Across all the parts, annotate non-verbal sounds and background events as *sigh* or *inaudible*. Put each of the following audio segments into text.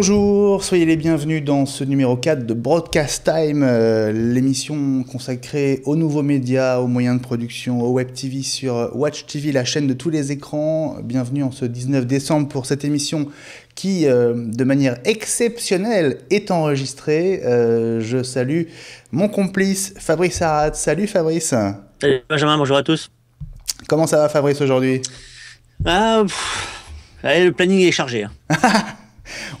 Bonjour, soyez les bienvenus dans ce numéro 4 de Broadcast Time, euh, l'émission consacrée aux nouveaux médias, aux moyens de production, au Web TV sur euh, Watch TV, la chaîne de tous les écrans. Bienvenue en ce 19 décembre pour cette émission qui, euh, de manière exceptionnelle, est enregistrée. je salue mon complice Fabrice Arad. Salut Fabrice. Salut Benjamin, bonjour à tous. Comment ça va Fabrice aujourd'hui ah, Le planning est chargé. Hein. *laughs*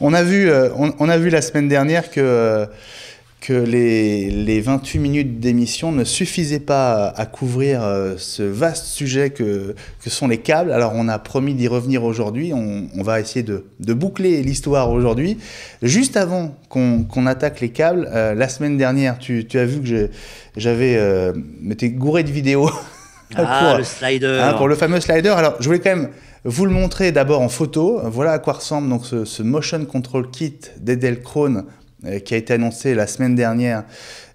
On a vu, euh, on, a vu la semaine dernière que euh, les, 28 minutes d'émission ne suffisaient pas à couvrir euh, ce vaste sujet que, sont les câbles. Alors on a promis d'y revenir aujourd'hui, on, va essayer de, boucler l'histoire aujourd'hui. Juste avant qu'on attaque les câbles, la semaine dernière, tu, as vu que j'avais... Euh, gouré de vidéos. *laughs* Ah, le hein, Pour le fameux slider. Alors je voulais quand même vous le montrez d'abord en photo. Voilà à quoi ressemble donc ce, motion control kit d'Edelkrone euh, qui a été annoncé la semaine dernière.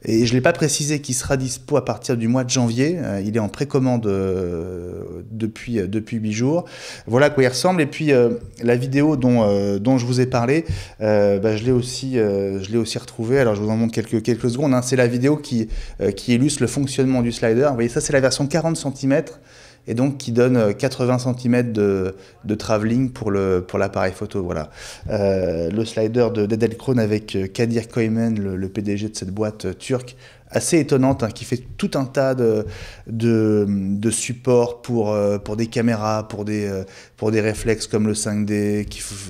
Et je ne l'ai pas précisé qu'il sera dispo à partir du mois de janvier. Euh, il est en précommande euh, depuis, depuis 8 jours. Voilà à quoi il ressemble. Et puis la vidéo dont, dont je vous ai parlé, bah, je l'ai aussi, je aussi retrouvée. Alors je vous en montre quelques, quelques secondes. Hein. C'est la vidéo qui, qui illustre le fonctionnement du slider. Vous voyez, ça c'est la version 40 cm et donc qui donne 80 euh, cm de, travelling pour l'appareil pour photo. Voilà. Euh, le slider de avec euh, Kadir Koymen, le, PDG de cette boîte turque, assez étonnante, hein, qui fait tout un tas de, de, supports pour, pour des caméras, pour des, pour des réflexes comme le 5D,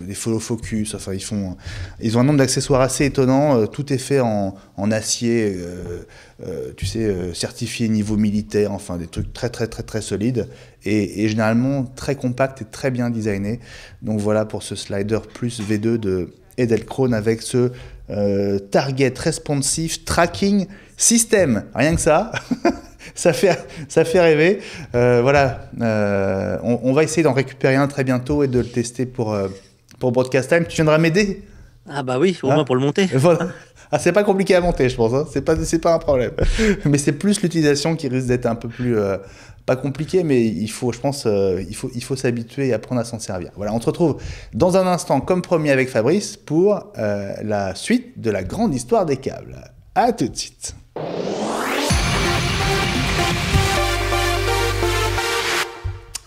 des follow focus, enfin ils font... Ils ont un nombre d'accessoires assez étonnant, tout est fait en, en acier. Euh, tu sais, euh, certifié niveau militaire, enfin des trucs très très très très solides et, généralement très compact et très bien designé. Donc voilà pour ce slider plus V2 de Edelkrone avec ce euh, target responsive tracking system. Rien que ça. *laughs* ça fait, ça fait rêver. voilà, on, va essayer d'en récupérer un très bientôt et de le tester pour, pour Broadcast Time. Tu viendras m'aider Ah bah oui, au moins hein pour le monter. Voilà. *laughs* Ah, c'est pas compliqué à monter, je pense. Hein. C'est pas, c'est pas un problème. *laughs* Mais c'est plus l'utilisation qui risque d'être un peu plus euh, pas compliqué, mais il faut, je pense, euh, il faut, il faut s'habituer et apprendre à s'en servir. Voilà, on se retrouve dans un instant, comme promis avec Fabrice, pour euh, la suite de la grande histoire des câbles. À tout de suite.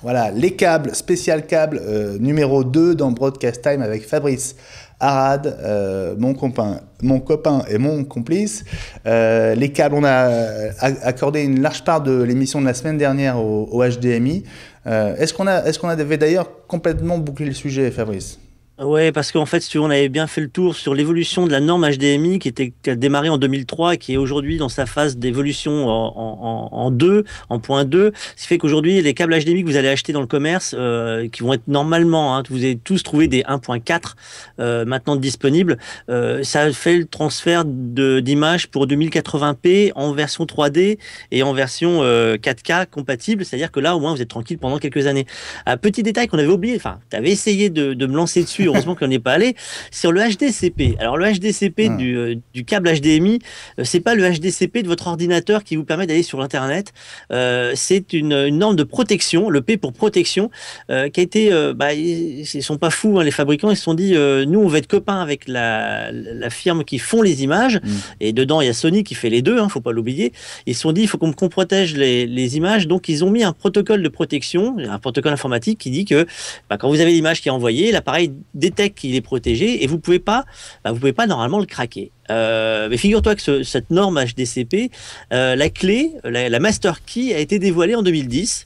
Voilà, les câbles, spécial câble numéro 2 dans Broadcast Time avec Fabrice. Arad, euh, mon, copain, mon copain et mon complice, euh, les câbles, on euh, a accordé une large part de l'émission de la semaine dernière au, HDMI. est-ce qu'on est-ce qu'on avait d'ailleurs complètement bouclé le sujet, Fabrice Ouais, parce qu'en fait, si on avait bien fait le tour sur l'évolution de la norme HDMI qui, était, qui a démarré en 2003 et qui est aujourd'hui dans sa phase d'évolution en, en 2, en point 2. Ce qui fait qu'aujourd'hui, les câbles HDMI que vous allez acheter dans le commerce, euh, qui vont être normalement, hein, vous avez tous trouvé des 1.4 euh, maintenant disponibles, euh, ça fait le transfert d'images pour 2080p en version 3D et en version 4K compatible. C'est-à-dire que là, au moins, vous êtes tranquille pendant quelques années. Ah, petit détail qu'on avait oublié, enfin, tu avais essayé de me lancer dessus heureusement qu'on n'y est pas allé, sur le HDCP. Alors le HDCP hmm. euh, du, câble HDMI, euh, c'est pas le HDCP de votre ordinateur qui vous permet d'aller sur Internet. Euh, c'est une, norme de protection, le P pour protection, qui a été... Bah, ils, ne sont pas fous, hein, les fabricants, ils se sont dit, nous on va être copains avec la, firme qui font les images, hmm. et dedans il y a Sony qui fait les deux, hein, faut pas l'oublier. Ils se sont dit, il faut qu'on protège les, images, donc ils ont mis un protocole de protection, un protocole informatique qui dit que bah, quand vous avez l'image qui est envoyée, l'appareil détecte qu'il est protégé et vous pouvez pas, bah, vous pouvez pas normalement le craquer. Euh, mais figure-toi que cette norme HDCP, euh, la clé, la, master key a été dévoilée en 2010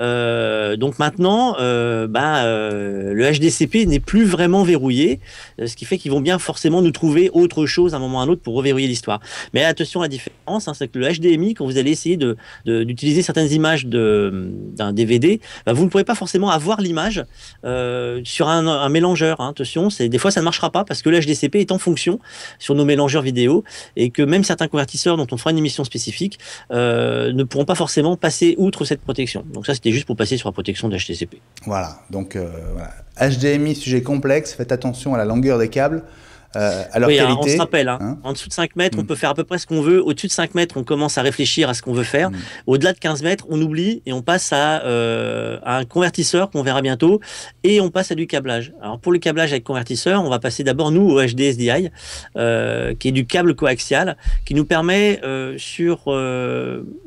euh, donc maintenant, euh, bah, euh, le HDCP n'est plus vraiment verrouillé, ce qui fait qu'ils vont bien forcément nous trouver autre chose à un moment ou à un autre pour reverrouiller l'histoire. Mais attention, à la différence, hein, c'est que le HDMI, quand vous allez essayer d'utiliser de, certaines images d'un DVD, bah, vous ne pourrez pas forcément avoir l'image sur un, mélangeur. Hein. Attention, des fois ça ne marchera pas parce que le HDCP est en fonction sur nos mélangeurs vidéo et que même certains convertisseurs dont on fera une émission spécifique ne pourront pas forcément passer outre cette protection. Donc ça, c'était juste pour passer sur la protection de HTCP. Voilà, donc HDMI, euh, sujet complexe, faites attention à la longueur des câbles euh, hein, On se rappelle, hein. Hein. en dessous de 5 mètres, on mm. peut faire à peu près ce qu'on veut. Au-dessus de 5 mètres, on commence à réfléchir à ce qu'on veut faire. Mm. Au-delà de 15 mètres, on oublie et on passe euh, à, un convertisseur qu'on verra bientôt et on passe à du câblage. Alors pour le câblage avec convertisseur, on va passer d'abord nous au HDSDI, euh, qui est du câble coaxial, qui nous permet euh, sur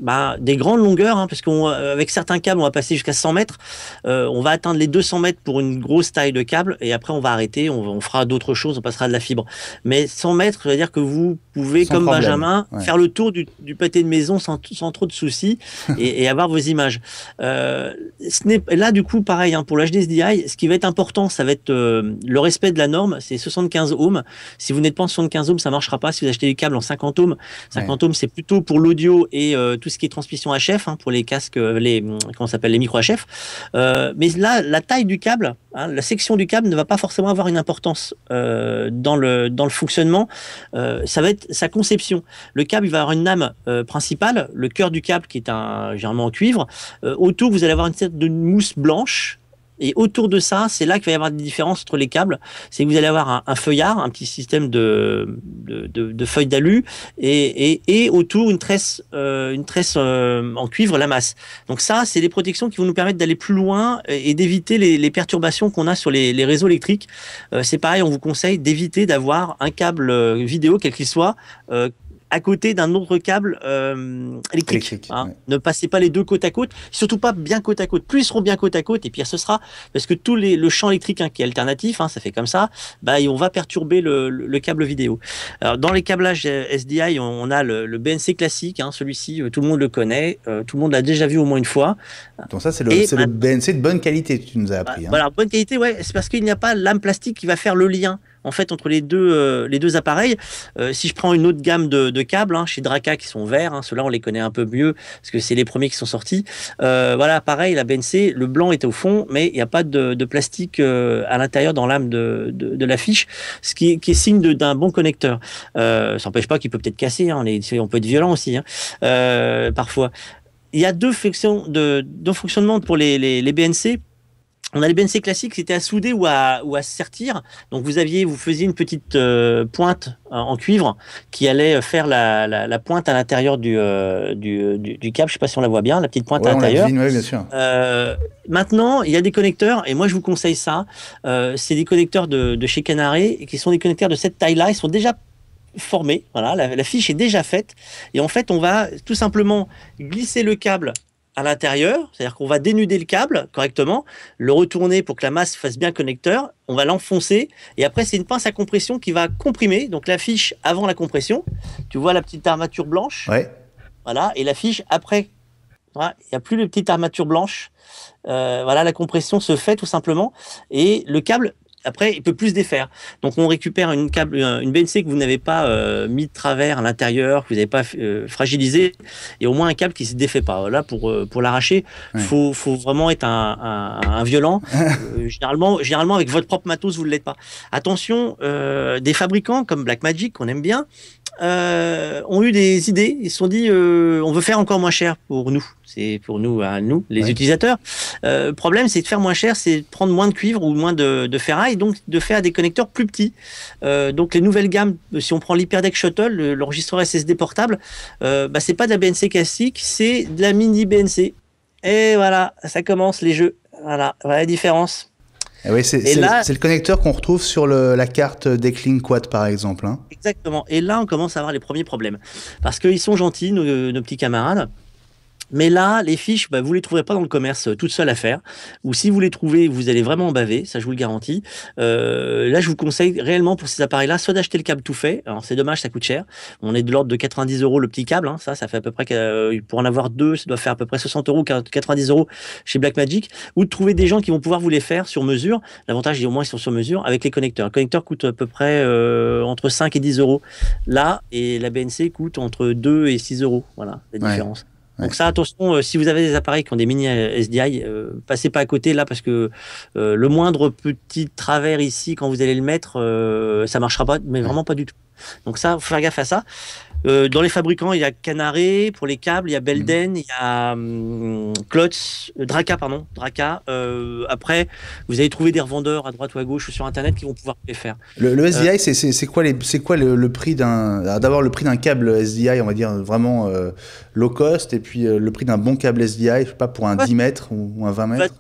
bah, des grandes longueurs, hein, parce qu'avec certains câbles, on va passer jusqu'à 100 mètres, on va atteindre les 200 mètres pour une grosse taille de câble et après on va arrêter, on, on fera d'autres choses, on passera de la fibre mais 100 mètres, c'est-à-dire que vous pouvez, comme Benjamin, faire le tour du, pâté de maison sans, trop de soucis *laughs* et, avoir vos images. Euh, ce là, du coup, pareil, hein, pour l'HDSDI, ce qui va être important, ça va être euh, le respect de la norme, c'est 75 ohms. Si vous n'êtes pas en 75 ohms, ça ne marchera pas. Si vous achetez du câble en 50 ohms, 50 ohms, c'est plutôt pour l'audio et euh, tout ce qui est transmission HF, hein, pour les casques, euh, les, comment s'appelle, les micro-HF. mais là, la taille du câble, Hein, la section du câble ne va pas forcément avoir une importance euh, dans, le, fonctionnement. Euh, ça va être sa conception. Le câble, il va avoir une lame euh, principale, le cœur du câble qui est un, généralement en cuivre. autour, vous allez avoir une sorte de mousse blanche et autour de ça, c'est là qu'il va y avoir des différences entre les câbles. C'est que vous allez avoir un, feuillard, un petit système de, de, feuilles d'alu, et, autour une tresse, euh, une tresse euh, en cuivre, la masse. Donc ça, c'est des protections qui vont nous permettre d'aller plus loin et, d'éviter les, perturbations qu'on a sur les, réseaux électriques. Euh, c'est pareil, on vous conseille d'éviter d'avoir un câble vidéo, quel qu'il soit, à côté d'un autre câble euh, électrique. Hein. Ne passez pas les deux côte à côte, surtout pas bien côte à côte. Plus ils seront bien côte à côte, et pire ce sera, parce que tout le champ électrique hein, qui est alternatif, hein, ça fait comme ça, bah, on va perturber le, câble vidéo. dans les câblages euh, SDI, on, a le, BNC classique, celui-ci, euh, tout le monde le connaît, tout le monde l'a déjà vu au moins une fois. Donc ça, c'est le, BNC de bonne qualité, tu nous as bah, appris. Voilà, bonne qualité, c'est parce qu'il n'y a pas l'âme plastique qui va faire le lien en fait entre les deux, euh, appareils. Euh, si je prends une autre gamme de, câbles hein, chez Draca qui sont verts, hein, ceux-là on les connaît un peu mieux parce que c'est les premiers qui sont sortis. Euh, voilà, pareil, la BNC, le blanc est au fond, mais il n'y a pas de, plastique à l'intérieur dans l'âme de, de, la fiche, ce qui, est signe d'un bon connecteur. ça n'empêche pas qu'il peut peut-être casser, hein, on, peut être violent aussi parfois. Il y a deux fonctions de, fonctionnement pour les BNC on a les BNC classiques, c'était à souder ou à, ou à sertir. Donc vous aviez, vous faisiez une petite euh, pointe euh, en cuivre qui allait faire la, pointe à l'intérieur du, euh, câble. Je ne sais pas si on la voit bien, la petite pointe à l'intérieur. maintenant, il y a des connecteurs et moi je vous conseille ça. C'est des connecteurs de, chez Canaré qui sont des connecteurs de cette taille-là. Ils sont déjà formés. Voilà, la fiche est déjà faite et en fait on va tout simplement glisser le câble à l'intérieur, c'est-à-dire qu'on va dénuder le câble correctement, le retourner pour que la masse fasse bien connecteur, on va l'enfoncer, et après c'est une pince à compression qui va comprimer, donc la fiche avant la compression, tu vois la petite armature blanche, voilà, et la fiche après, il n'y a plus de petite armature blanche, euh, voilà, la compression se fait tout simplement, et le câble après, il peut plus défaire. Donc, on récupère une câble, euh, une BNC que vous n'avez pas euh, mis de travers à l'intérieur, que vous n'avez pas euh, fragilisé, et au moins un câble qui se défait pas. Là, pour pour l'arracher, faut faut vraiment être un, un, violent. *laughs* généralement, généralement avec votre propre matos, vous ne l'êtes pas. Attention, des fabricants comme Blackmagic, qu'on aime bien, euh, ont eu des idées. Ils se sont dit, euh, on veut faire encore moins cher pour nous. C'est pour nous, à nous, les utilisateurs. Euh, problème, c'est de faire moins cher, c'est prendre moins de cuivre ou moins de, de ferraille, donc de faire des connecteurs plus petits. Euh, donc les nouvelles gammes, si on prend l'HyperDeck Shuttle, l'enregistreur SSD portable, bah, c'est pas de la BNC classique, c'est de la mini BNC. Et voilà, ça commence les jeux. Voilà, voilà la différence. Eh c'est, le connecteur qu'on retrouve sur la carte decline Quad, par exemple. Hein. Exactement. Et là, on commence à avoir les premiers problèmes. Parce qu'ils sont gentils, nos petits camarades. Mais là, les fiches, bah, vous ne les trouverez pas dans le commerce euh, toute seule à faire. Ou si vous les trouvez, vous allez vraiment en baver, ça je vous le garantis. Euh, là, je vous conseille réellement pour ces appareils-là, soit d'acheter le câble tout fait. Alors c'est dommage, ça coûte cher. On est de l'ordre de 90 euros le petit câble. Hein. Ça, ça fait à peu près, euh, pour en avoir deux, ça doit faire à peu près 60 euros, 90 euros chez Blackmagic. Ou de trouver des gens qui vont pouvoir vous les faire sur mesure. L'avantage, au moins, ils sont sur mesure avec les connecteurs. Le connecteur coûte à peu près entre 5 et 10 euros là, et la BNC coûte entre 2 et 6 euros. Voilà la différence. Donc ça, attention, euh, si vous avez des appareils qui ont des mini euh, SDI, euh, passez pas à côté là parce que le moindre petit travers ici, quand vous allez le mettre, ça marchera pas, mais vraiment pas du tout. Donc ça, faut faire gaffe à ça. Euh, dans les fabricants, il y a Canaré, pour les câbles, il y a Belden, mhm. il y a hum, euh, Draca, pardon, Draca. Euh, après, vous allez trouver des revendeurs à droite ou à gauche ou sur Internet qui vont pouvoir les faire. Le, SDI, c'est quoi, le, prix d'un. Ah, le prix d'un câble SDI, on va dire vraiment low cost, et puis le prix d'un bon câble SDI, pas, pour un 10 mètres ou, ou un 20 mètres bah,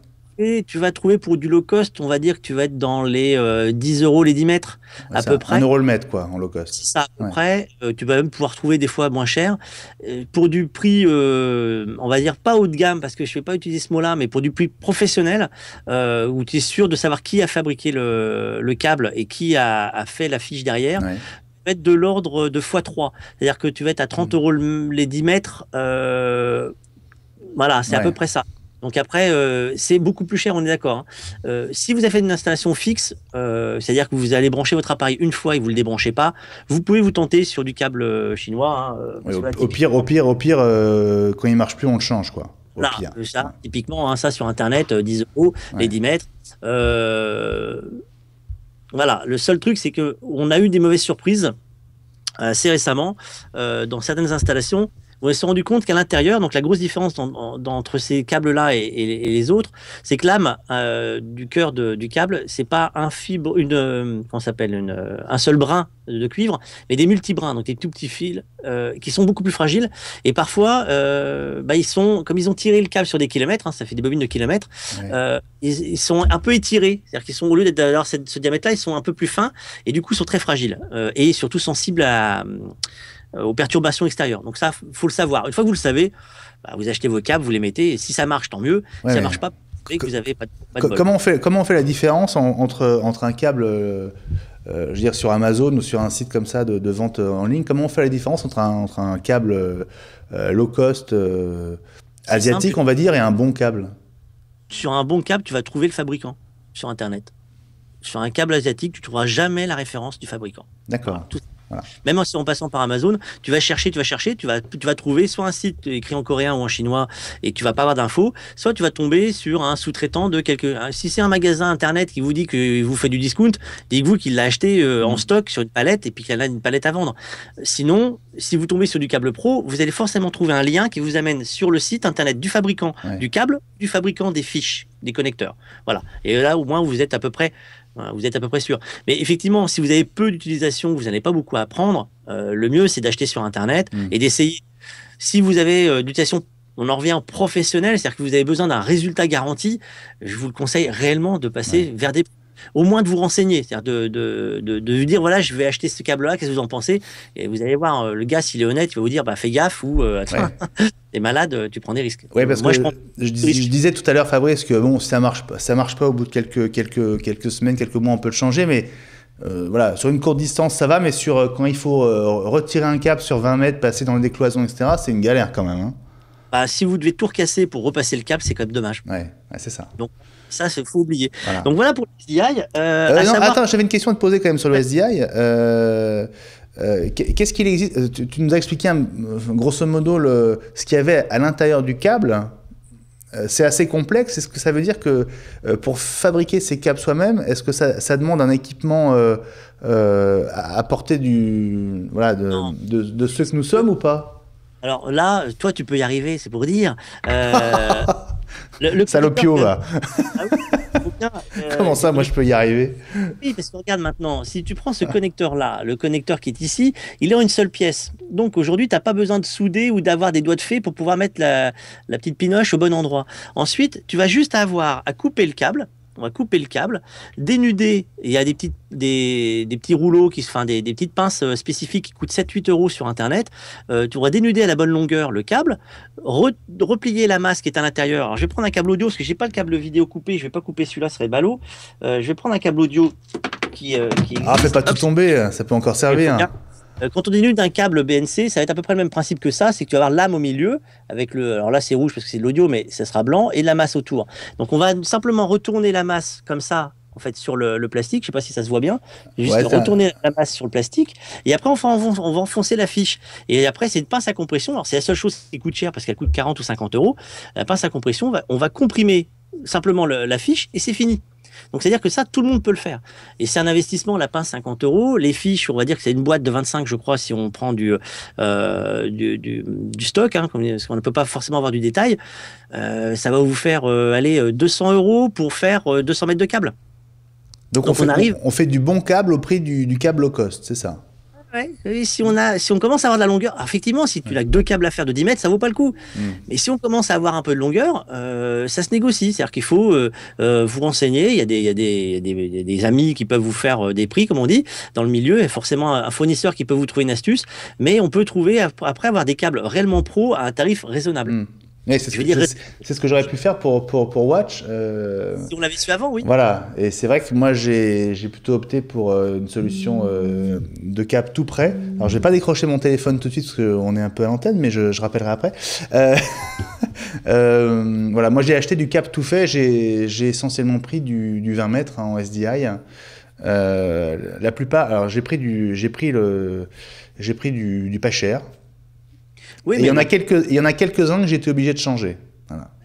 tu vas trouver pour du low cost, on va dire que tu vas être dans les 10 euh, euros les 10 mètres, à peu près. 1 euro le mètre, quoi, en low cost. C'est ça, à peu près. Euh, tu vas même pouvoir trouver des fois moins cher. Euh, pour du prix, on va dire pas haut de gamme, parce que je ne vais pas utiliser ce mot-là, mais pour du prix professionnel, où tu es sûr de savoir qui a fabriqué le, câble et qui a, fait la fiche derrière. vas être de l'ordre de x3. C'est-à-dire que tu vas être à 30 hmm. euros les 10 mètres. voilà, c'est à peu près ça. Donc après, euh, c'est beaucoup plus cher, on est d'accord. Hein. Euh, si vous avez une installation fixe, euh, c'est-à-dire que vous allez brancher votre appareil une fois et vous le débranchez pas, vous pouvez vous tenter sur du câble chinois. Hein, au, pire, au pire, au pire, quand il marche plus, on le change, quoi. ça, typiquement, hein, ça sur Internet, 10 euros les 10 mètres. voilà, le seul truc, c'est que on a eu des mauvaises surprises assez récemment dans certaines installations on s'est rendu compte qu'à l'intérieur, donc la grosse différence entre ces câbles-là et, les autres, c'est que l'âme euh, du cœur du câble, c'est pas un fibre, une, euh, s'appelle, euh, un seul brin de cuivre, mais des multi-brins, donc des tout petits fils qui sont beaucoup plus fragiles. Et parfois, bah, ils sont, comme ils ont tiré le câble sur des kilomètres, hein, ça fait des bobines de kilomètres, ils, sont un peu étirés, c'est-à-dire qu'ils sont au lieu d'avoir ce diamètre-là, ils sont un peu plus fins et du coup sont très fragiles et surtout sensibles à euh, aux perturbations extérieures. Donc ça, faut le savoir. Une fois que vous le savez, bah, vous achetez vos câbles, vous les mettez, et si ça marche, tant mieux. si ça marche pas, que vous avez pas de, pas comment, on fait, comment on fait la différence entre, entre un câble, euh, euh, je veux dire, sur Amazon ou sur un site comme ça de, vente en ligne Comment on fait la différence entre un, entre un câble low cost asiatique, on va dire, et un bon câble Sur un bon câble, tu vas trouver le fabricant sur Internet. Sur un câble asiatique, tu trouveras jamais la référence du fabricant. D'accord. Même en passant par Amazon, tu vas chercher, tu vas chercher, tu vas, tu vas trouver soit un site écrit en coréen ou en chinois et tu vas pas avoir d'infos, soit tu vas tomber sur un sous-traitant de quelque. Si c'est un magasin internet qui vous dit que vous fait du discount, dites-vous qu'il l'a acheté euh, en mm. stock sur une palette et puis qu'il a une palette à vendre. Sinon, si vous tombez sur du câble pro, vous allez forcément trouver un lien qui vous amène sur le site internet du fabricant du câble, du fabricant des fiches, des connecteurs. Voilà. Et là, au moins, vous êtes à peu près vous êtes à peu près sûr. Mais effectivement, si vous avez peu d'utilisation, vous n'avez pas beaucoup à apprendre, euh, le mieux c'est d'acheter sur Internet mm. et d'essayer. Si vous avez euh, d'utilisation, on en revient en professionnel, c'est-à-dire que vous avez besoin d'un résultat garanti, je vous le conseille réellement de passer vers des au moins de vous renseigner, c'est-à-dire de, de, dire voilà, je vais acheter ce câble-là, qu'est-ce que vous en pensez Et vous allez voir, euh, le gars, s'il est honnête, il va vous dire bah, fais gaffe ou euh, *laughs* t'es malade, euh, tu prends des risques. je, disais tout à l'heure, Fabrice, que bon, ça marche ça marche pas au bout de quelques, quelques, quelques semaines, quelques mois, on peut le changer, mais. Euh, voilà, sur une courte distance, ça va, mais sur quand il faut retirer un câble sur 20 mètres, passer dans les décloisons, etc., c'est une galère quand même. Hein. Bah, si vous devez tout recasser pour repasser le câble, c'est quand même dommage. Ouais, ouais c'est ça. Donc, ça, c'est faut oublier. Donc voilà pour le SDI. Euh, euh, attends, j'avais une question à te poser quand même sur le SDI. Euh, qu'est-ce qu'il existe tu, nous as expliqué hein, grosso modo le, ce qu'il y avait à l'intérieur du câble. c'est assez complexe. Est-ce que ça veut dire que pour fabriquer ces câbles soi-même, est-ce que ça, demande un équipement à portée du, voilà, de, ce de, ceux que nous sommes ou pas Alors là, toi, tu peux y arriver, c'est pour dire. *laughs* Salopio, va. Ah euh, Comment ça, moi, je peux y arriver Oui, parce que regarde maintenant, si tu prends ce connecteur-là, le connecteur qui est ici, il est en une seule pièce. Donc aujourd'hui, tu n'as pas besoin de souder ou d'avoir des doigts de fée pour pouvoir mettre la, la petite pinoche au bon endroit. Ensuite, tu vas juste avoir à couper le câble on va couper le câble, dénuder, il y a des, petites, des, petits rouleaux, qui, des, des petites pinces euh, spécifiques qui coûtent 7-8 euros sur Internet, euh, tu vas dénuder à la bonne longueur le câble, replier la masse qui est à l'intérieur. je vais prendre un câble audio, parce que j'ai pas le câble vidéo coupé, je ne vais pas couper celui-là, ce serait ballot. Euh, je vais prendre un câble audio qui... qui ah, fais pas tout tomber, ça peut encore servir. Euh, quand on dénude un câble BNC, ça va être à peu près le même principe que ça, c'est que tu vas avoir l'âme au milieu, avec le, alors là c'est rouge parce que c'est de l'audio, mais ça sera blanc, et la masse autour. Donc on va simplement retourner la masse comme ça en fait sur le, plastique. Je sais pas si ça se voit bien. Juste retourner la masse sur le plastique. Et après, enfin, on, va, enfoncer la fiche. Et après, c'est une pince à compression. Alors, c'est la seule chose qui coûte cher parce qu'elle coûte 40 ou 50 euros. La pince à compression, on va, comprimer simplement la fiche et c'est fini. Donc c'est-à-dire que ça, tout le monde peut le faire. Et c'est un investissement, lapin, 50 euros. Les fiches, on va dire que c'est une boîte de 25, je crois, si on prend du, euh, du, stock, hein, parce qu'on ne peut pas forcément avoir du détail. Euh, ça va vous faire euh, aller 200 euros pour faire 200 mètres de câble. Donc, on, fait, arrive... on, fait du bon câble au prix du, du câble low cost, c'est ça si on a, si on commence à avoir de la longueur, effectivement, si tu n'as deux câbles à faire de 10 mètres, ça vaut pas le coup. Mm. Mais si on commence à avoir un peu de longueur, euh, ça se négocie. C'est-à-dire qu'il faut euh, euh, vous renseigner. Il y a, des, amis qui peuvent vous faire des prix, comme on dit, dans le milieu, et forcément un fournisseur qui peut vous trouver une astuce. Mais on peut trouver après avoir des câbles réellement pro à un tarif raisonnable. Mm c'est, ce que j'aurais pu faire pour, pour, pour Watch. Euh, si on l'avait su avant, oui. Voilà, et c'est vrai que moi j'ai, plutôt opté pour euh, une solution euh, de cap tout près. Alors je vais pas décrocher mon téléphone tout de suite parce qu'on est un peu à l'antenne, mais je, rappellerai après. *laughs* voilà, moi j'ai acheté du cap tout fait, j'ai, essentiellement pris du, du 20 mètres hein, en SDI. la plupart, alors j'ai pris, du, j'ai pris, le, j'ai pris du, du pas cher il y, en a quelques, uns que j'étais obligé de changer.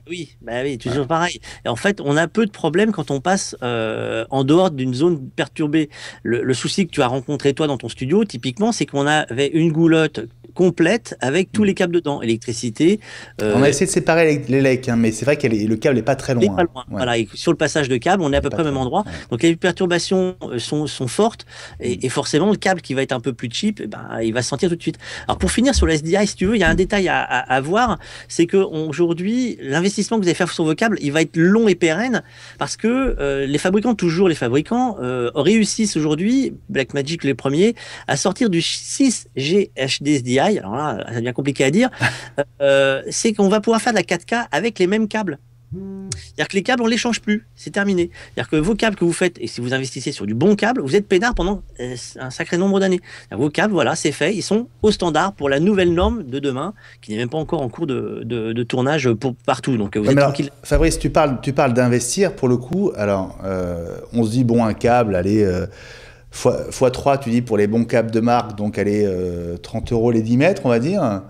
Oui, bah oui, toujours pareil. Et en fait, on a peu de problèmes quand on passe euh, en dehors d'une zone perturbée. Le, souci que tu as rencontré toi dans ton studio, typiquement, c'est qu'on avait une goulotte complète avec tous mm. les câbles dedans, électricité. Euh, on a essayé de séparer les, lecs, hein, mais c'est vrai que le câble n'est pas très loin. Pas loin. Voilà, sur le passage de câble, on est à peu près au même endroit. Donc les perturbations euh, sont, sont fortes mm. et, forcément le câble qui va être un peu plus cheap, eh ben, il va se sentir tout de suite. Alors pour finir sur le SDI, si tu veux, il y a un détail à, à, à voir, c'est qu'aujourd'hui, l'investissement que vous allez faire sur vos câbles, il va être long et pérenne parce que euh, les fabricants, toujours les fabricants, euh, réussissent aujourd'hui, Blackmagic les premiers, à sortir du 6G HDSDI Alors là, ça devient compliqué à dire. *laughs* Euh, c'est qu'on va pouvoir faire de la 4K avec les mêmes câbles. C'est-à-dire que les câbles, on ne les change plus. C'est terminé. C'est-à-dire que vos câbles que vous faites, et si vous investissez sur du bon câble, vous êtes peinard pendant euh, un sacré nombre d'années. Vos câbles, voilà, c'est fait. Ils sont au standard pour la nouvelle norme de demain, qui n'est même pas encore en cours de, tournage pour, partout. Donc, euh, vous Fabrice, tu parles, tu parles d'investir pour le coup. Alors, euh, on se dit, bon, un câble, allez. x3, tu dis, pour les bons câbles de marque, donc allez, 30 euros les 10 mètres, on va dire.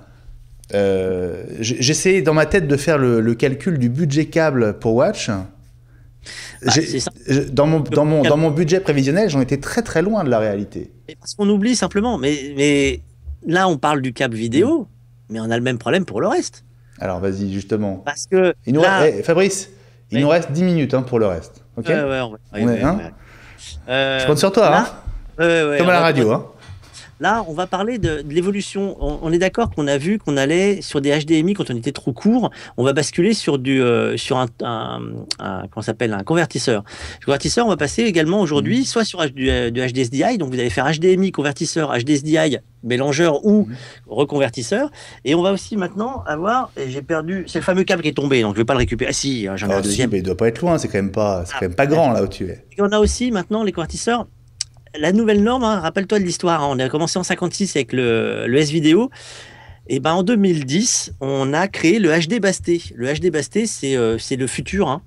Euh, J'essayais dans ma tête de faire le, calcul du budget câble pour Watch. Bah, dans, mon, dans, mon, budget prévisionnel, j'en étais très très loin de la réalité. parce qu'on oublie simplement, mais, mais, là on parle du câble vidéo, mm. mais on a le même problème pour le reste. Alors vas-y justement. Parce que il nous eh, Fabrice, il nous reste 10 minutes hein, pour le reste. Je compte sur toi. Hein Comme à la radio. Hein. Là, on va parler de, l'évolution. On, est d'accord qu'on a vu qu'on allait sur des HDMI quand on était trop court. On va basculer sur du euh, sur un, s'appelle un convertisseur. Le convertisseur, on va passer également aujourd'hui mmh. soit sur du, HDSDI. Euh, donc vous allez faire HDMI convertisseur, HDSDI mélangeur ou mmh. reconvertisseur. Et on va aussi maintenant avoir. Et J'ai perdu. C'est le fameux câble qui est tombé. Donc je ne vais pas le récupérer. Ah, si, hein, j'en ai un ah, deuxième. Si, doit pas être loin. C'est quand même pas. quand même pas ah, grand là où tu es. Et on a aussi maintenant les convertisseurs la nouvelle norme, hein, rappelle-toi de l'histoire, hein. on a commencé en 56 avec le, le S-Vidéo. Et ben en 2010, on a créé le HD Basté. Le HD Basté, euh, c'est le futur. Hein.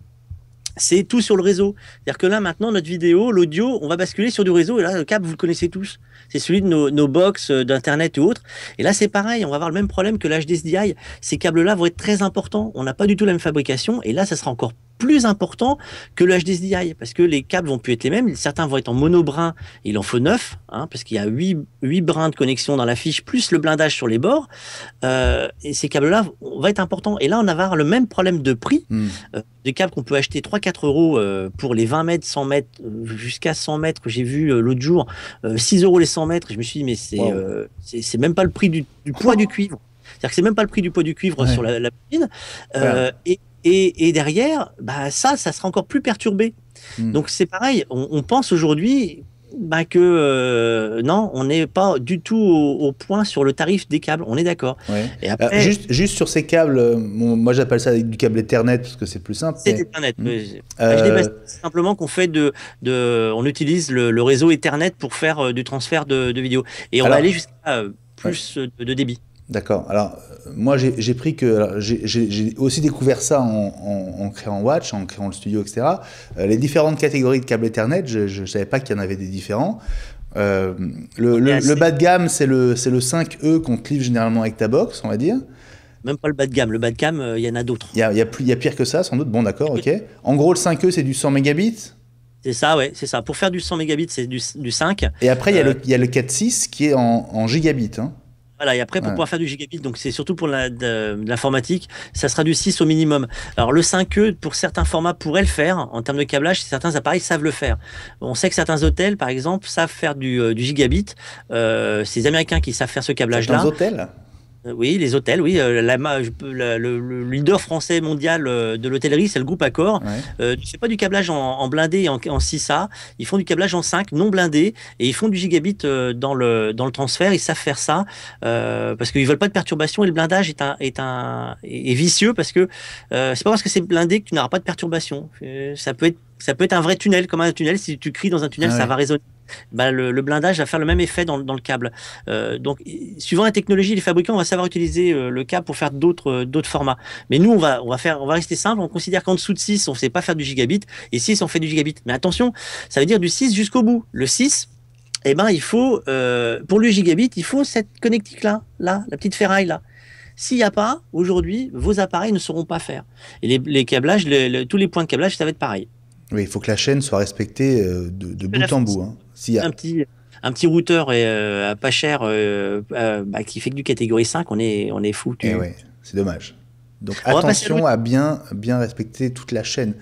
C'est tout sur le réseau. C'est-à-dire que là, maintenant, notre vidéo, l'audio, on va basculer sur du réseau. Et là, le câble, vous le connaissez tous. C'est celui de nos, nos box, euh, d'Internet ou autres. Et là, c'est pareil. On va avoir le même problème que l'HD-SDI. Ces câbles-là vont être très importants. On n'a pas du tout la même fabrication. Et là, ça sera encore plus plus important que le HDSDI parce que les câbles vont plus être les mêmes. Certains vont être en monobrin, il en faut neuf hein, parce qu'il y a 8, 8 brins de connexion dans la fiche plus le blindage sur les bords. Euh, et ces câbles-là vont être importants. Et là, on va avoir le même problème de prix hmm. euh, des câbles qu'on peut acheter 3-4 euros euh, pour les 20 mètres, 100 mètres, jusqu'à 100 mètres que j'ai vu l'autre jour, 6 euros les 100 mètres. Je me suis dit, mais c'est c'est même pas le prix du, poids du cuivre. C'est-à-dire que c'est même pas le prix du poids du cuivre sur la, la machine. et et, derrière, bah, ça, ça sera encore plus perturbé. Hmm. Donc c'est pareil, on, pense aujourd'hui bah, que euh, non, on n'est pas du tout au, point sur le tarif des câbles, on est d'accord. Et euh, juste, sur ces câbles, euh, moi j'appelle ça du câble Ethernet parce que c'est plus simple. C'est Ethernet. Hmm. je bah, simplement qu'on fait de, on utilise le, réseau Ethernet pour faire du transfert de, vidéos et on va aller jusqu'à plus de, de débit. D'accord. Alors, moi, j'ai pris que. J'ai aussi découvert ça en, créant Watch, en créant le studio, etc. Euh, les différentes catégories de câbles Ethernet, je ne savais pas qu'il y en avait des différents. Euh, le, bas de gamme, c'est le, le 5E qu'on clive généralement avec ta box, on va dire. Même pas le bas de gamme. Le bas de gamme, euh, il y en a d'autres. Il y a, pire que ça, sans doute. Bon, d'accord, ok. En gros, le 5E, c'est du 100 mégabits C'est ça, ouais, c'est ça. Pour faire du 100 mégabits, c'est du, 5. Et après, il y a le, 4.6 qui est en, en gigabits. Hein. Voilà, et après, pour pouvoir faire du gigabit, donc c'est surtout pour l'informatique, ça sera du 6 au minimum. Alors, le 5E, pour certains formats, pourrait le faire en termes de câblage, certains appareils savent le faire. On sait que certains hôtels, par exemple, savent faire du, euh, gigabit. Euh, c'est les Américains qui savent faire ce câblage-là. les hôtels euh, oui, les hôtels, oui. Euh, le, leader français mondial euh, de l'hôtellerie, c'est le groupe Accor. Ouais. Euh, c'est pas du câblage en, blindé et en, 6A. Ils font du câblage en 5, non blindé, et ils font du gigabit dans le, dans le transfert. Ils savent faire ça parce qu'ils veulent pas de perturbation. Et le blindage est, un, est, un, vicieux parce que c'est pas parce que c'est blindé que tu n'auras pas de perturbation. ça, peut être, ça peut être un vrai tunnel, comme un tunnel. Si tu cries dans un tunnel, ah ça va résonner. Bah, le, blindage va faire le même effet dans, le câble. Euh, donc, suivant la technologie les fabricants, on va savoir utiliser euh, le câble pour faire d'autres euh, formats. Mais nous, on va, rester simple. On considère qu'en dessous de 6, on ne sait pas faire du gigabit. Et 6, on fait du gigabit. Mais attention, ça veut dire du 6 jusqu'au bout. Le 6, eh ben, il faut, pour le gigabit, il faut cette connectique-là, là, la petite ferraille là. S'il n'y a pas, aujourd'hui, vos appareils ne sauront pas faire. Et les, câblages, tous les points de câblage, ça va être pareil. Oui, il faut que la chaîne soit respectée de, bout en bout un petit un petit routeur euh, pas cher euh, euh, bah, qui fait que du catégorie 5, on est, on est foutu. Eh c'est dommage. Donc attention à, bien, bien respecter toute la chaîne.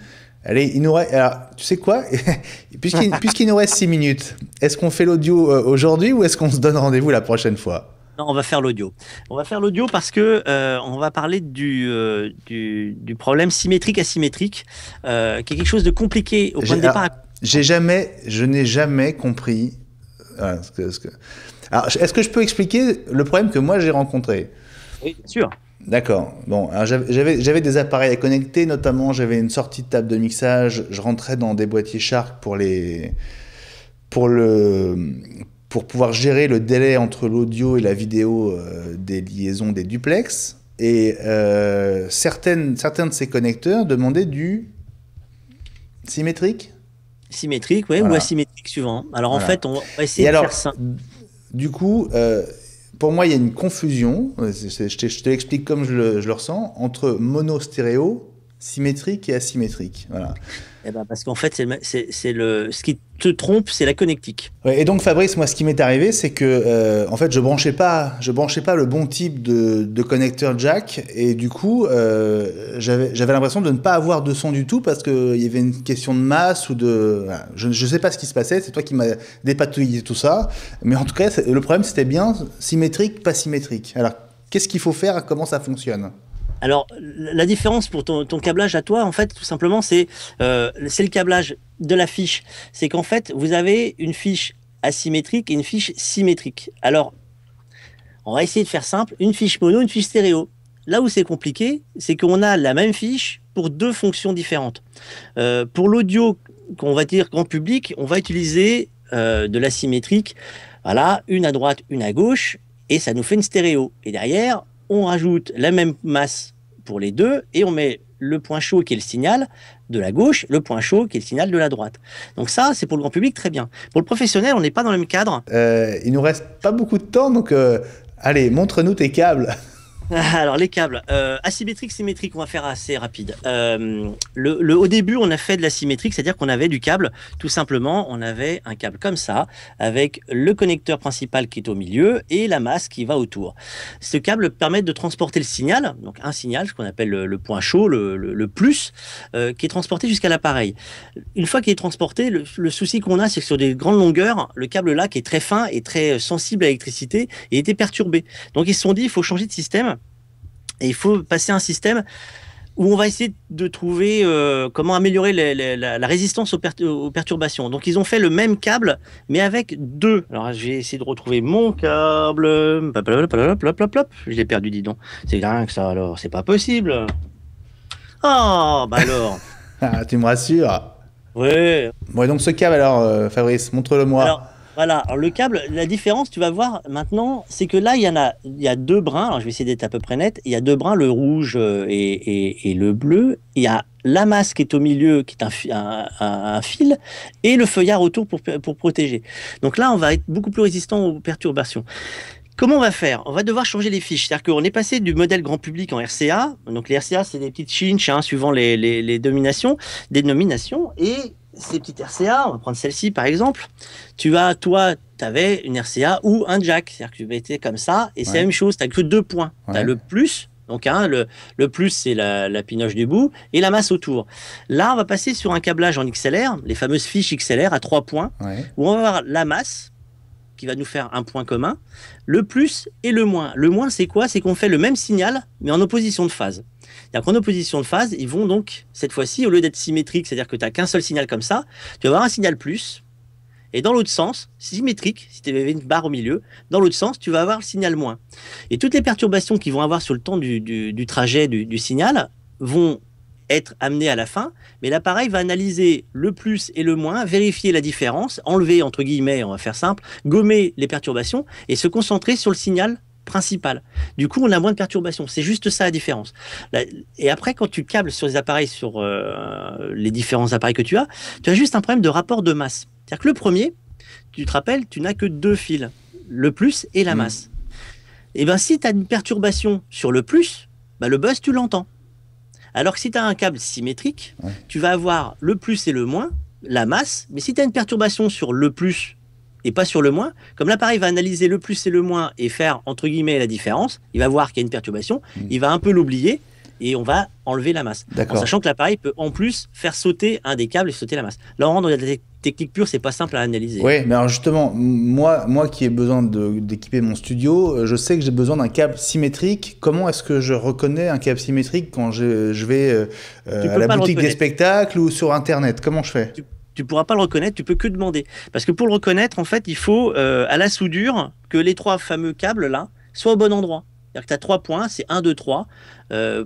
Allez, il nous reste. tu sais quoi *laughs* Puisqu'il nous reste 6 minutes, est-ce qu'on fait l'audio aujourd'hui ou est-ce qu'on se donne rendez-vous la prochaine fois non, on va faire l'audio. On va faire l'audio parce que on va parler du, du, problème symétrique asymétrique, qui est quelque chose de compliqué au point de départ. Ah, j'ai jamais, je n'ai jamais compris. Euh, ah, alors, est-ce que je peux expliquer le problème que moi j'ai rencontré Oui, bien sûr. D'accord. Bon, j'avais des appareils à connecter, notamment j'avais une sortie de table de mixage. Je rentrais dans des boîtiers Shark pour les, pour le, pour pouvoir gérer le délai entre l'audio et la vidéo euh, des liaisons des duplex. Et euh, certaines, certains de ces connecteurs demandaient du symétrique. Symétrique, ou asymétrique suivant. Alors en fait, on va essayer de faire ça. Du coup, euh, pour moi, il y a une confusion, euh, je te, l'explique comme je le, je le, ressens, entre monostéréo, symétrique et asymétrique. Voilà. Eh ben parce qu'en fait, c'est le, ce qui te trompe, c'est la connectique. et donc Fabrice, moi ce qui m'est arrivé, c'est que euh, en fait je branchais pas, je branchais pas le bon type de, connecteur jack, et du coup euh, j'avais l'impression de ne pas avoir de son du tout parce qu'il y avait une question de masse ou de, je ne sais pas ce qui se passait. C'est toi qui m'as dépatouillé tout ça, mais en tout cas le problème c'était bien symétrique, pas symétrique. Alors qu'est-ce qu'il faut faire, comment ça fonctionne alors, la différence pour ton, câblage à toi, en fait, tout simplement, euh, c'est le câblage de la fiche. C'est qu'en fait, vous avez une fiche asymétrique et une fiche symétrique. Alors, on va essayer de faire simple, une fiche mono, une fiche stéréo. Là où c'est compliqué, c'est qu'on a la même fiche pour deux fonctions différentes. Euh, pour l'audio, qu'on va dire grand public, on va utiliser euh, de l'asymétrique, voilà, une à droite, une à gauche, et ça nous fait une stéréo. Et derrière, on rajoute la même masse pour les deux et on met le point chaud qui est le signal de la gauche, le point chaud qui est le signal de la droite. Donc ça, c'est pour le grand public très bien. Pour le professionnel, on n'est pas dans le même cadre. Il euh, il nous reste pas beaucoup de temps, donc euh, allez, montre-nous tes câbles. *laughs* Alors les câbles, euh, asymétrique, symétrique, on va faire assez rapide. Euh, le, le, au début, on a fait de la l'asymétrique, c'est-à-dire qu'on avait du câble, tout simplement, on avait un câble comme ça, avec le connecteur principal qui est au milieu et la masse qui va autour. Ce câble permet de transporter le signal, donc un signal, ce qu'on appelle le, point chaud, le, plus, euh, qui est transporté jusqu'à l'appareil. Une fois qu'il est transporté, le, souci qu'on a, c'est que sur des grandes longueurs, le câble là, qui est très fin et très sensible à l'électricité, il était perturbé. Donc ils se sont dit, il faut changer de système et il faut passer un système où on va essayer de trouver euh, comment améliorer la, résistance aux, perturbations. Donc ils ont fait le même câble, mais avec deux. Alors j'ai essayé de retrouver mon câble. Je l'ai perdu, dis donc. C'est rien que ça alors, c'est pas possible. Ah bah alors. *laughs* Ah, tu me rassures. Ouais. Bon, donc ce câble alors, euh, Fabrice, montre-le moi. Voilà, le câble, la différence, tu vas voir maintenant, c'est que là, il y en a, il y a deux brins. Alors, je vais essayer d'être à peu près net. Il y a deux brins, le rouge euh, et, le bleu. Il y a la masse qui est au milieu, qui est un, un, fil, et le feuillard autour pour, pour protéger. Donc là, on va être beaucoup plus résistant aux perturbations. Comment on va faire On va devoir changer les fiches. C'est-à-dire qu'on est passé du modèle grand public en RCA. Donc les RCA, c'est des petites chinches suivant les, les, les dominations, dénominations. Et ces petites RCA, on va prendre celle-ci par exemple, tu as, toi, tu avais une RCA ou un jack, c'est-à-dire que tu mettais comme ça, et c'est la même chose, tu n'as que deux points. Tu as le plus, donc hein, le, plus c'est la, la, pinoche du bout, et la masse autour. Là, on va passer sur un câblage en XLR, les fameuses fiches XLR à trois points, où on va avoir la masse, qui va nous faire un point commun, le plus et le moins. Le moins, c'est quoi C'est qu'on fait le même signal, mais en opposition de phase. Donc en opposition de phase, ils vont donc, cette fois-ci, au lieu d'être symétriques, c'est-à-dire que tu n'as qu'un seul signal comme ça, tu vas avoir un signal plus, et dans l'autre sens, symétrique, si tu avais une barre au milieu, dans l'autre sens, tu vas avoir le signal moins. Et toutes les perturbations qu'ils vont avoir sur le temps du, trajet du, du, signal vont être amenées à la fin, mais l'appareil va analyser le plus et le moins, vérifier la différence, enlever, entre guillemets, on va faire simple, gommer les perturbations et se concentrer sur le signal principal Du coup, on a moins de perturbations. C'est juste ça la différence. Et après, quand tu câbles sur les appareils, sur euh, les différents appareils que tu as, tu as juste un problème de rapport de masse. C'est-à-dire que le premier, tu te rappelles, tu n'as que deux fils, le plus et la mmh. masse. Et eh bien, si tu as une perturbation sur le plus, bah, le buzz, tu l'entends. Alors que si tu as un câble symétrique, tu vas avoir le plus et le moins, la masse, mais si tu as une perturbation sur le plus et pas sur le moins, comme l'appareil va analyser le plus et le moins et faire entre guillemets la différence, il va voir qu'il y a une perturbation, hmm. il va un peu l'oublier et on va enlever la masse. En sachant que l'appareil peut en plus faire sauter un des câbles et sauter la masse. Là, on rentre dans la technique pure, c'est pas simple à analyser. Oui, mais alors justement, moi, moi qui ai besoin d'équiper mon studio, euh, je sais que j'ai besoin d'un câble symétrique. Comment est-ce que je reconnais un câble symétrique quand je, vais euh, euh, à la boutique des spectacles ou sur Internet Comment je fais tu pourras pas le reconnaître, tu peux que demander. Parce que pour le reconnaître, en fait, il faut euh, à la soudure que les trois fameux câbles là soient au bon endroit. C'est-à-dire que tu as trois points, c'est 1, 2, 3,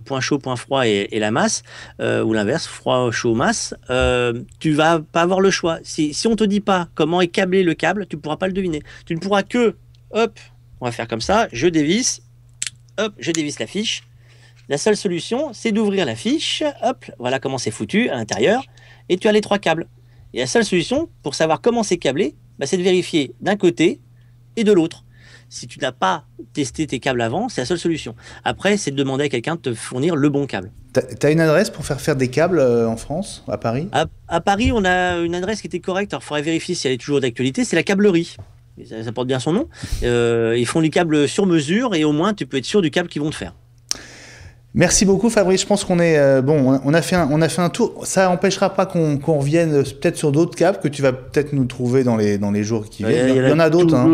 point chaud, point froid et, la masse, euh, ou l'inverse, froid, chaud, masse. Euh, tu vas pas avoir le choix. Si, si on te dit pas comment est câblé le câble, tu pourras pas le deviner. Tu ne pourras que, hop, on va faire comme ça, je dévisse, hop, je dévisse la fiche. La seule solution, c'est d'ouvrir la fiche, hop, voilà comment c'est foutu à l'intérieur, et tu as les trois câbles. Et la seule solution pour savoir comment c'est câblé, bah, c'est de vérifier d'un côté et de l'autre. Si tu n'as pas testé tes câbles avant, c'est la seule solution. Après, c'est de demander à quelqu'un de te fournir le bon câble. Tu as une adresse pour faire faire des câbles euh, en France, à Paris à, Paris, on a une adresse qui était correcte. Alors, il faudrait vérifier si elle est toujours d'actualité. C'est la câblerie. Ça, porte bien son nom. Euh, ils font du câble sur mesure et au moins, tu peux être sûr du câble qu'ils vont te faire. Merci beaucoup Fabrice, je pense qu'on est euh, bon, on a fait un, on a fait un tour. Ça n'empêchera pas qu'on revienne euh, peut-être sur d'autres câbles que tu vas peut-être nous trouver dans les dans les jours qui viennent. Il y, en a d'autres. Hein.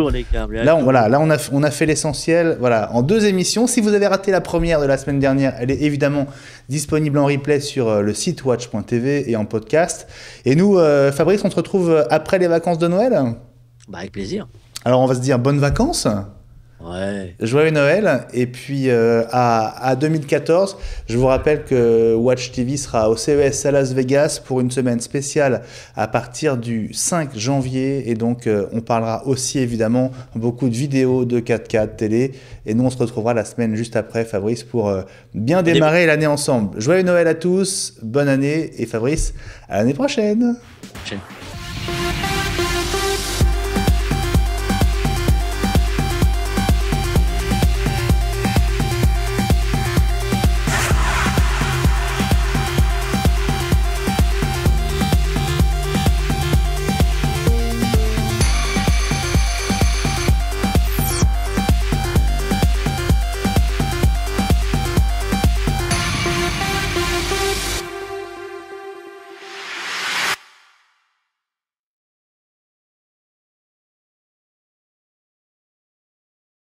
Là, voilà, là on a on a fait l'essentiel. Voilà, en deux émissions. Si vous avez raté la première de la semaine dernière, elle est évidemment disponible en replay sur euh, le site watch.tv et en podcast. Et nous, Fabrice, on se retrouve après les vacances de Noël. Bah, avec plaisir. Alors on va se dire bonnes vacances. Joyeux Noël. Et puis euh, à, 2014, je vous rappelle que Watch TV sera au CES à Las Vegas pour une semaine spéciale à partir du 5 janvier. Et donc euh, on parlera aussi évidemment beaucoup de vidéos de 4K de télé. Et nous on se retrouvera la semaine juste après, Fabrice, pour euh, bien démarrer l'année ensemble. Joyeux Noël à tous, bonne année et Fabrice, à l'année Prochaine.